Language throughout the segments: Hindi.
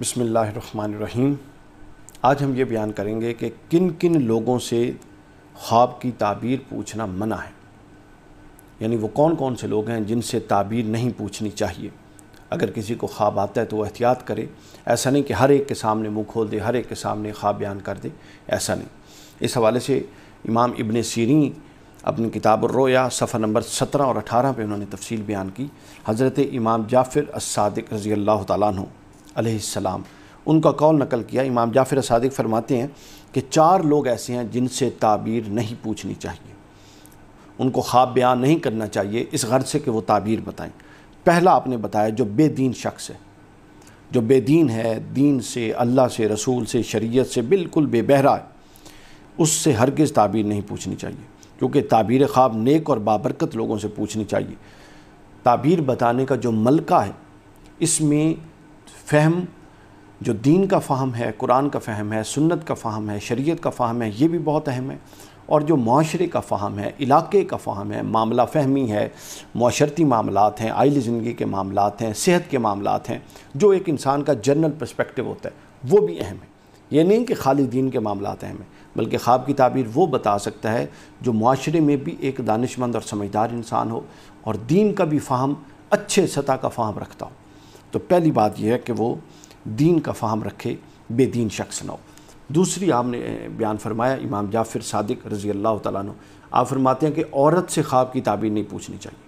बिसमीम आज हम ये बयान करेंगे कि किन किन लोगों से ख्वाब की ताबीर पूछना मना है यानी वो कौन कौन से लोग हैं जिनसे ताबीर नहीं पूछनी चाहिए अगर किसी को ख्वाब आता है तो वह एहतियात करे ऐसा नहीं कि हर एक के सामने मुँह खोल दे हर एक के सामने ख्वाब बयान कर दे ऐसा नहीं इस हवाले से इमाम इबन सीरी अपनी किताब रोया सफ़र नंबर सत्रह और अठारह पे उन्होंने तफसील बयान की हज़रत इमाम जाफिर असादक रज़ी अल्लाह तु अलैहिस्सलाम उनका कौल नकल किया इमाम जाफ़िर सादिक फरमाते हैं कि चार लोग ऐसे हैं जिनसे ताबीर नहीं पूछनी चाहिए उनको ख्वाब बयान नहीं करना चाहिए इस गर्ज से कि वो ताबीर बताएं पहला आपने बताया जो बेदीन शख्स है जो बेदीन है दीन से अल्लाह से रसूल से शरीयत से बिल्कुल बेबहरा है उससे हरगिज़ ताबीर नहीं पूछनी चाहिए क्योंकि ताबीर ख्वाब नेक और बाबरकत लोगों से पूछनी चाहिए ताबीर बताने का जो मलका है इसमें फहम जो दीन का फ़ाहम है कुरान का फ़हम है सुन्नत का फ़ाहम है शरीयत का फ़ाहम है ये भी बहुत अहम है और जो माशरे का फ़ाहम है इलाके का फ़ाहम है मामला फहमी है माशरती मामला हैं आयली ज़िंदगी के मामला हैं सेहत के मामला हैं जो एक इंसान का जनरल पर्सपेक्टिव होता है वो भी अहम है ये नहीं कि खाली दीन के मामला अहम हैं बल्कि ख्वाब की ताबीर वो बता सकता है जो माशरे में भी एक दानशमंद और समझदार इंसान हो और दीन का भी फ़ाहम अच्छे सतह का फ़ाहम रखता हो तो पहली बात यह है कि वो दीन का फाहम रखे बेदीन शख्स न हो दूसरी आपने बयान फरमाया इमाम जाफिर सादिक रज़ी अल्लाह तु आप फरमाते हैं कि औरत से ख्वाब की ताबीर नहीं पूछनी चाहिए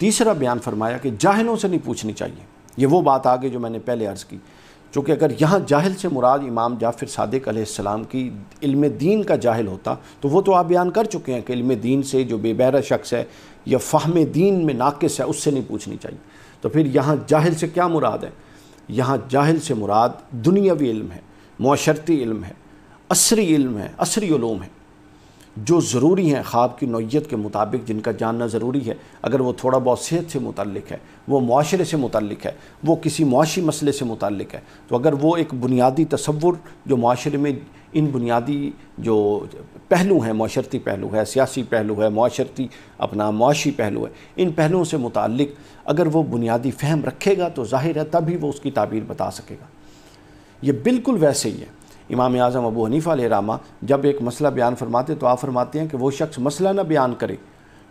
तीसरा बयान फरमाया कि जाहलों से नहीं पूछनी चाहिए ये वो बात आ गई जो मैंने पहले अर्ज़ की चूँकि अगर यहाँ जाहिल से मुराद इमाम जाफिर सदक आसमाम की इल्म दीन का जाहिल होता तो वो तो आप बयान कर चुके हैं कि इल्म दीन से जो बेबहरा शख्स है या फ़ाहम दीन में नाकस है उससे नहीं पूछनी चाहिए तो फिर यहाँ जाहिल से क्या मुराद है यहाँ जाहिल से मुराद दुनियावी इल्म है माशरती इल्म है असरी इल्म है असरी ूम है जो ज़रूरी हैं ख्वाब की नोयत के मुताबिक जिनका जानना ज़रूरी है अगर वो थोड़ा बहुत सेहत से मुतलिक है वो माशरे से मुतलिक है वो किसी मुआशी मसले से मुतलिक है तो अगर वो एक बुनियादी तस्वुर जो माशरे में इन बुनियादी जो पहलू हैं माशरती पहलू है सियासी पहलू है माशरती अपना मुआशी पहलू है इन पहलुओं से मुतल अगर वो बुनियादी फहम रखेगा तो ज़ाहिर है तभी वो उसकी ताबीर बता सकेगा ये बिल्कुल वैसे ही है इमाम आज़म अबू हनीफ़ा रामा जब एक मसला बयान फरमाते तो आप फरमाते हैं कि वो शख्स मसला ना बयान करे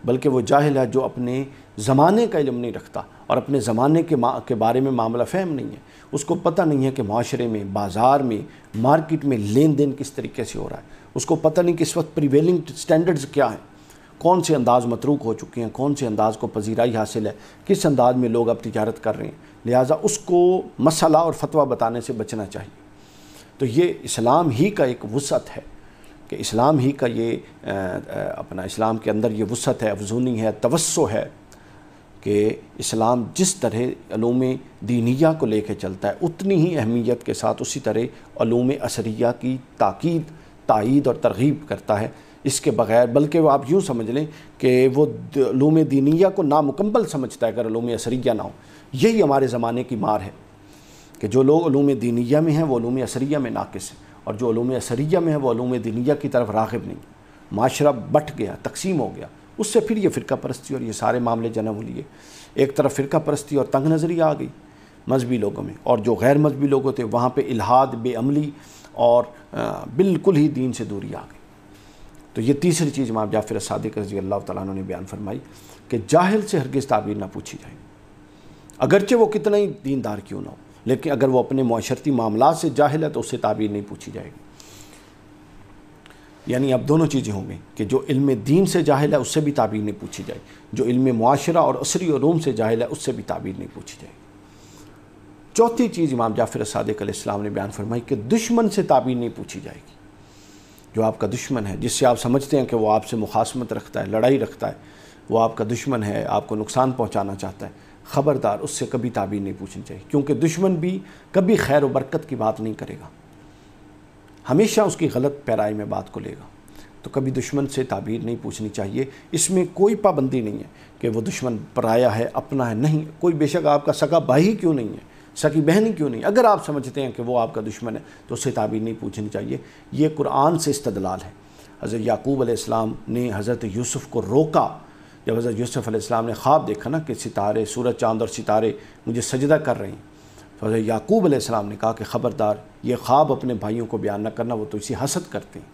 बल्कि वो जाहिल है जो अपने ज़माने का इलम नहीं रखता और अपने ज़माने के के बारे में मामला फहम नहीं है उसको पता नहीं है कि माशरे में बाज़ार में मार्केट में लेन देन किस तरीके से हो रहा है उसको पता नहीं कि इस वक्त प्रिवेलिंग स्टैंडर्ड्स क्या हैं कौन से अंदाज़ मतरूक हो चुके हैं कौन से अंदाज़ को पजीराई हासिल है किस अंदाज़ में लोग अब तजारत कर रहे हैं लिहाजा उसको मसला और फतवा बताने से बचना चाहिए तो ये इस्लाम ही का एक वसत है कि इस्लाम ही का ये आ, अपना इस्लाम के अंदर ये वसत है अफजूनी है तवस्सो है कि इस्लाम जिस तरह अलूम दीनिया को लेकर चलता है उतनी ही अहमियत के साथ उसी तरह अलूम असरिया की ताक़द तइद और तरगीब करता है इसके बगैर बल्कि वह आप यूँ समझ लें कि वो लूम दीनिया को नामुकम्मल समझता है अगर लूम असरिया ना हो यही हमारे ज़माने की मार है कि जो लोग दीनिया में हैं वो असरिया में नाकस हैं और जो ूम असरिया में है वो ूम दीनिया की तरफ रागब नहीं माशरा बट गया तकसीम हो गया उससे फिर ये फ़िरका परस्ती और ये सारे मामले जन्म लिए एक तरफ फ़िरका परस्ती और तंग नज़री आ गई मजहबी लोगों में और जो गैर मजहबी लोग थे वहाँ पर इलाहाद बेअमली और बिल्कुल ही दीन से दूरी आ गई तो ये तीसरी चीज़ माँ जाफिर सदक रजी अल्लाह तु ने बयान फरमाई कि जाहिल से हरगिज़ ताबीर ना पूछी जाए अगरचे वो कितना ही दीनदार क्यों ना हो लेकिन अगर वो अपने माशरती मामला से जाहिल है तो उससे ताबीर नहीं पूछी जाएगी यानी अब दोनों चीज़ें हो गई कि जो इल्म दीन से जाहिल है उससे भी ताबीर नहीं पूछी जाएगी जो इल्म माशरा और असरी रूम से जाहिल है उससे भी ताबीर नहीं पूछी जाएगी चौथी चीज़ इमाम जाफिर सदक इस्लाम ने बयान फरमाई कि दुश्मन से ताबीर नहीं पूछी जाएगी जो आपका दुश्मन है जिससे आप समझते हैं कि वह आपसे मुखासमत रखता है लड़ाई रखता है वह आपका दुश्मन है आपको नुकसान पहुँचाना चाहता है ख़बरदार उससे कभी ताबीर नहीं पूछनी चाहिए क्योंकि दुश्मन भी कभी खैर व बरकत की बात नहीं करेगा हमेशा उसकी गलत पैराई में बात को लेगा तो कभी दुश्मन से ताबीर नहीं पूछनी चाहिए इसमें कोई पाबंदी नहीं है कि वो दुश्मन पराया है अपना है नहीं कोई बेशक आपका सका भाई क्यों नहीं है सकी बहन क्यों नहीं अगर आप समझते हैं कि वो आपका दुश्मन है तो उससे ताबीर नहीं पूछनी चाहिए ये कुरान से इस्तदलाल है हज़रत याकूब अलैहिस्सलाम ने हज़रत यूसुफ़ को रोका जब हज़रत यूसुफ़ अलैहिस्सलाम ने ख्वाब देखा ना कि सितारे सूरज चांद और सितारे मुझे सजदा कर रहे हैं तो हज़रत याकूब अलैहिस्सलाम ने कहा कि ख़बरदार ये ख्वाब अपने भाइयों को बयान न करना वो तो इसी हसद करते हैं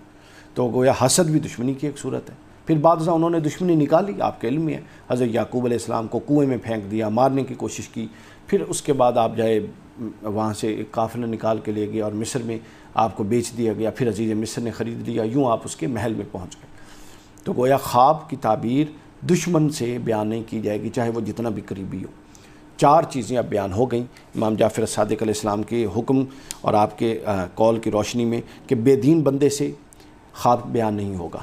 तो गोया हसद भी दुश्मनी की एक सूरत है फिर बाद उन्होंने दुश्मनी निकाली आपके इल्म में हज़रत याकूब अलैहिस्सलाम को कुएँ में फेंक दिया मारने की कोशिश की फिर उसके बाद आप जाए वहाँ से एक काफिला निकाल के ले गया और मिस्र में आपको बेच दिया गया फिर अजीज़ मिस्र ने ख़रीद लिया यूँ आप उसके महल में पहुँच गए तो गोया ख्वाब की ताबीर दुश्मन से बयान नहीं की जाएगी चाहे वो जितना भी करीबी हो चार चीज़ें अब बयान हो गई इमाम जाफ़िर सदक इस्लाम के हुक्म और आपके कॉल की रोशनी में कि बेदीन बंदे से ख्वाब बयान नहीं होगा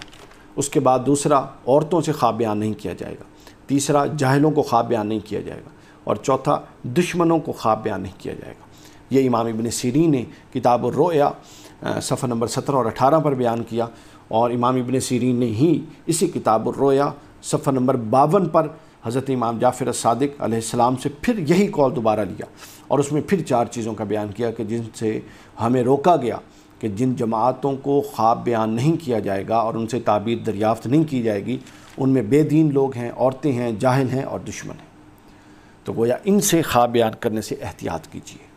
उसके बाद दूसरा औरतों से ख्वाब बयान नहीं किया जाएगा तीसरा जाहलों को ख्वाब बयान नहीं किया जाएगा और चौथा दुश्मनों को ख्वाब बयान नहीं किया जाएगा ये इमाम इबन सीरी ने किताब रोया सफ़र नंबर सत्रह और अठारह पर बयान किया और इमाम इबन सीरी ने ही इसी किताब रोया सफ़र नंबर बावन पर हज़रत इमाम जाफ़िर सदक़ से फिर यही कॉल दोबारा लिया और उसमें फिर चार चीज़ों का बयान किया कि जिनसे हमें रोका गया कि जिन जमातों को ख्वाब बयान नहीं किया जाएगा और उनसे ताबीर दरियाफ्त नहीं की जाएगी उनमें बेदीन लोग हैं औरतें हैं जाहिल हैं और दुश्मन हैं तो गोया इनसे ख्वाब बयान करने से एहतियात कीजिए